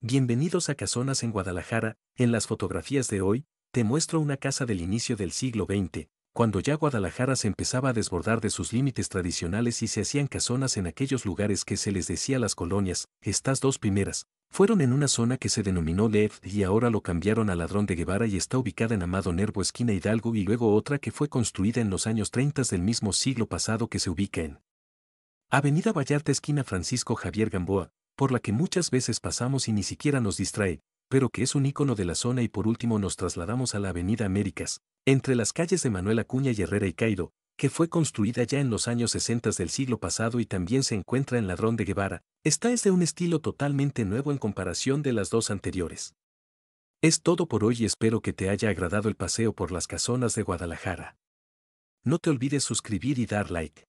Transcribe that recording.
Bienvenidos a Casonas en Guadalajara, en las fotografías de hoy, te muestro una casa del inicio del siglo XX, cuando ya Guadalajara se empezaba a desbordar de sus límites tradicionales y se hacían casonas en aquellos lugares que se les decía las colonias, estas dos primeras, fueron en una zona que se denominó Lev y ahora lo cambiaron a Ladrón de Guevara y está ubicada en Amado Nervo esquina Hidalgo y luego otra que fue construida en los años 30 del mismo siglo pasado que se ubica en Avenida Vallarta esquina Francisco Javier Gamboa, por la que muchas veces pasamos y ni siquiera nos distrae, pero que es un icono de la zona y por último nos trasladamos a la Avenida Américas, entre las calles de Manuel Acuña y Herrera y Cairo, que fue construida ya en los años 60 del siglo pasado y también se encuentra en Ladrón de Guevara, esta es de un estilo totalmente nuevo en comparación de las dos anteriores. Es todo por hoy y espero que te haya agradado el paseo por las casonas de Guadalajara. No te olvides suscribir y dar like.